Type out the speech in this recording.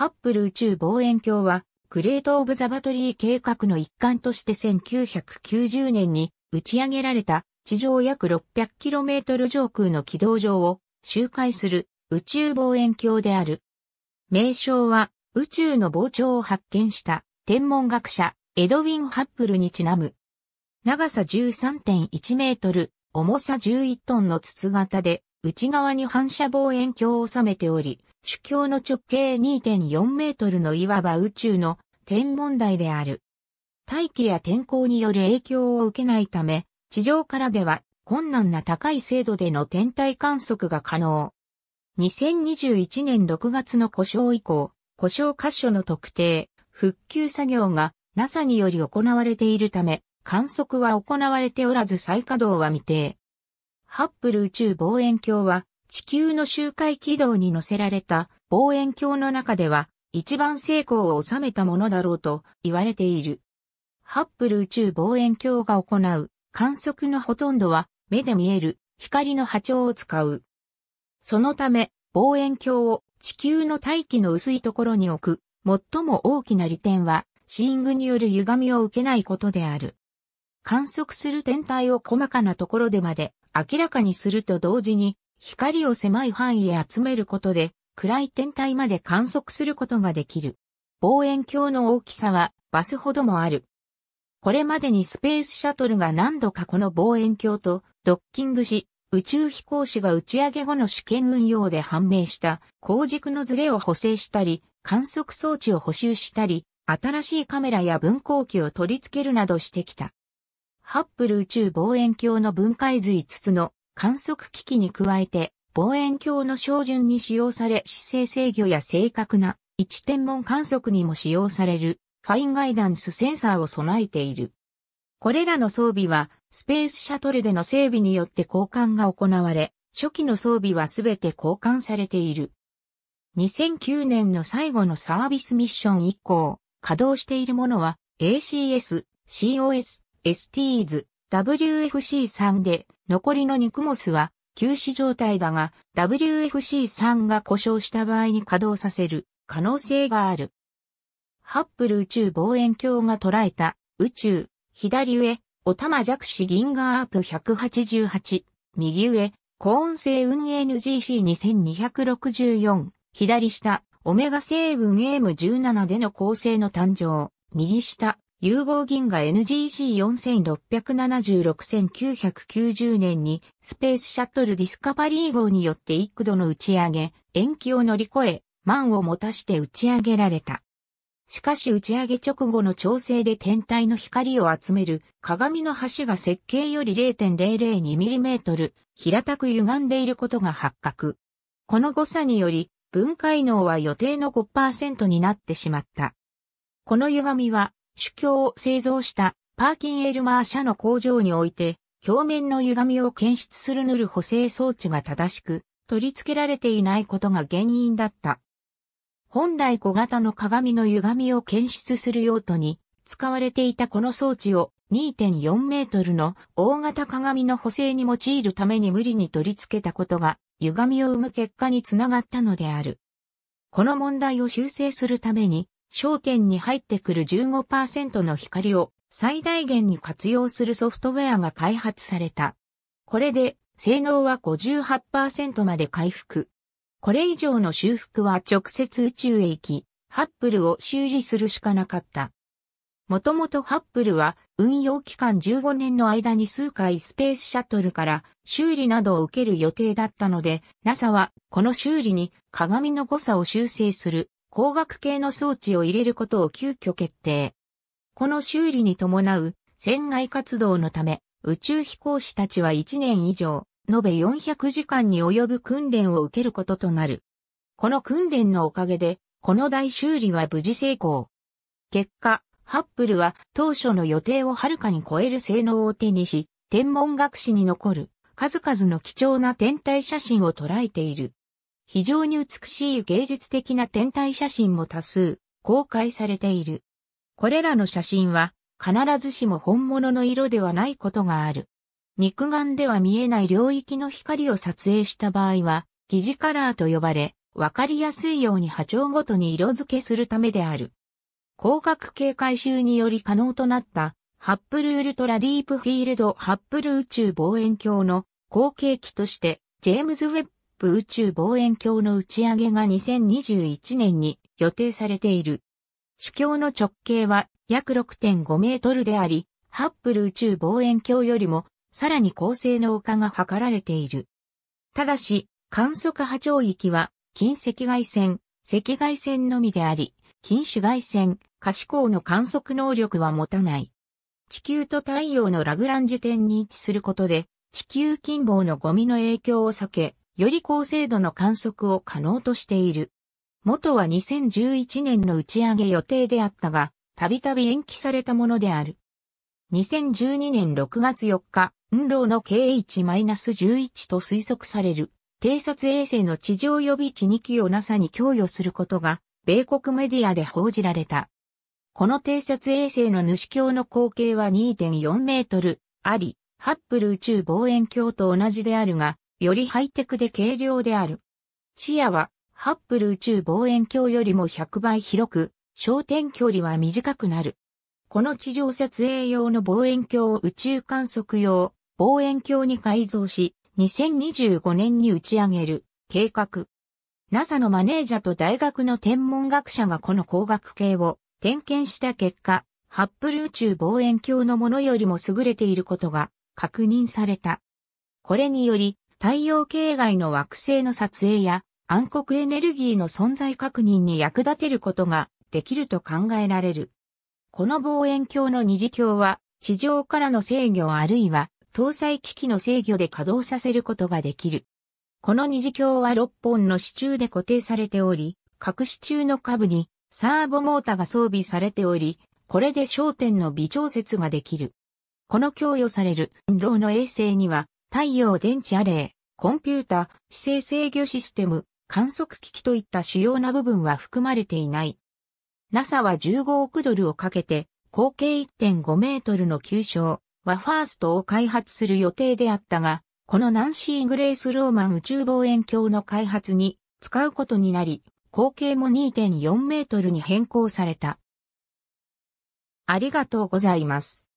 ハッブル宇宙望遠鏡は、グレート・オブ・ザバトリー計画の一環として1990年に打ち上げられた地上約 600km 上空の軌道上を周回する宇宙望遠鏡である。名称は宇宙の膨張を発見した天文学者エドウィン・ハッブルにちなむ。長さ13.1メートル、重さ11トンの筒型で内側に反射望遠鏡を収めており、主教の直径2.4メートルのいわば宇宙の天文台である。大気や天候による影響を受けないため、地上からでは困難な高い精度での天体観測が可能。2021年6月の故障以降、故障箇所の特定、復旧作業が NASA により行われているため、観測は行われておらず再稼働は未定。ハッブル宇宙望遠鏡は地球の周回軌道に乗せられた望遠鏡の中では一番成功を収めたものだろうと言われている。ハッブル宇宙望遠鏡が行う観測のほとんどは目で見える光の波長を使う。そのため望遠鏡を地球の大気の薄いところに置く最も大きな利点はシーングによる歪みを受けないことである。観測する天体を細かなところでまで明らかにすると同時に光を狭い範囲へ集めることで、暗い天体まで観測することができる。望遠鏡の大きさはバスほどもある。これまでにスペースシャトルが何度かこの望遠鏡とドッキングし、宇宙飛行士が打ち上げ後の試験運用で判明した光軸のズレを補正したり、観測装置を補修したり、新しいカメラや分光器を取り付けるなどしてきた。ハッブル宇宙望遠鏡の分解図5つの観測機器に加えて、望遠鏡の照準に使用され姿勢制御や正確な位置天文観測にも使用されるファインガイダンスセンサーを備えている。これらの装備はスペースシャトルでの整備によって交換が行われ、初期の装備はすべて交換されている。2009年の最後のサービスミッション以降、稼働しているものは ACS、COS、STs、WFC3 で残りの肉モスは休止状態だが WFC3 が故障した場合に稼働させる可能性がある。ハッブル宇宙望遠鏡が捉えた宇宙左上おたまじゃ銀河アープ188右上高音星雲 NGC2264 左下オメガ星雲 M17 での構成の誕生右下融合銀が NGC4676-1990 年にスペースシャトルディスカバリー号によって幾度の打ち上げ、延期を乗り越え、満を持たして打ち上げられた。しかし打ち上げ直後の調整で天体の光を集める鏡の端が設計より 0.002mm 平たく歪んでいることが発覚。この誤差により分解能は予定の5%になってしまった。この歪みは主教を製造したパーキン・エルマー社の工場において、鏡面の歪みを検出する塗る補正装置が正しく取り付けられていないことが原因だった。本来小型の鏡の歪みを検出する用途に使われていたこの装置を2.4メートルの大型鏡の補正に用いるために無理に取り付けたことが歪みを生む結果につながったのである。この問題を修正するために焦点に入ってくる15%の光を最大限に活用するソフトウェアが開発された。これで性能は58%まで回復。これ以上の修復は直接宇宙へ行き、ハッブルを修理するしかなかった。もともとハッブルは運用期間15年の間に数回スペースシャトルから修理などを受ける予定だったので、NASA はこの修理に鏡の誤差を修正する光学系の装置を入れることを急遽決定。この修理に伴う船外活動のため、宇宙飛行士たちは1年以上、延べ400時間に及ぶ訓練を受けることとなる。この訓練のおかげで、この大修理は無事成功。結果、ハッブルは当初の予定をはるかに超える性能を手にし、天文学史に残る数々の貴重な天体写真を捉えている。非常に美しい芸術的な天体写真も多数公開されている。これらの写真は必ずしも本物の色ではないことがある。肉眼では見えない領域の光を撮影した場合は、疑似カラーと呼ばれ、わかりやすいように波長ごとに色付けするためである。光学系回収により可能となった、ハップルウルトラディープフィールドハップル宇宙望遠鏡の後継機として、ジェームズ・ウェップ宇宙望遠鏡の打ち上げが2021年に予定されている。主教の直径は約6.5メートルであり、ハッブル宇宙望遠鏡よりもさらに高性能化が図られている。ただし、観測波長域は近赤外線、赤外線のみであり、近紫外線、可視光の観測能力は持たない。地球と太陽のラグランジュ点に位置することで、地球近傍のゴミの影響を避け、より高精度の観測を可能としている。元は2011年の打ち上げ予定であったが、たびたび延期されたものである。2012年6月4日、運動の KH-11 と推測される、偵察衛星の地上予備機2機を NASA に供与することが、米国メディアで報じられた。この偵察衛星の主橋の口径は2.4メートルあり、ハッブル宇宙望遠鏡と同じであるが、よりハイテクで軽量である。視野は、ハッブル宇宙望遠鏡よりも100倍広く、焦点距離は短くなる。この地上撮影用の望遠鏡を宇宙観測用望遠鏡に改造し、2025年に打ち上げる計画。NASA のマネージャーと大学の天文学者がこの光学系を点検した結果、ハッブル宇宙望遠鏡のものよりも優れていることが確認された。これにより、太陽系外の惑星の撮影や暗黒エネルギーの存在確認に役立てることができると考えられる。この望遠鏡の二次鏡は地上からの制御あるいは搭載機器の制御で稼働させることができる。この二次鏡は6本の支柱で固定されており、各支柱の下部にサーボモータが装備されており、これで焦点の微調節ができる。この供与される運動の衛星には太陽電池アレイ、コンピュータ、姿勢制御システム、観測機器といった主要な部分は含まれていない。NASA は15億ドルをかけて、口径1.5メートルの急所、ワファーストを開発する予定であったが、このナンシー・グレース・ローマン宇宙望遠鏡の開発に使うことになり、口径も2.4メートルに変更された。ありがとうございます。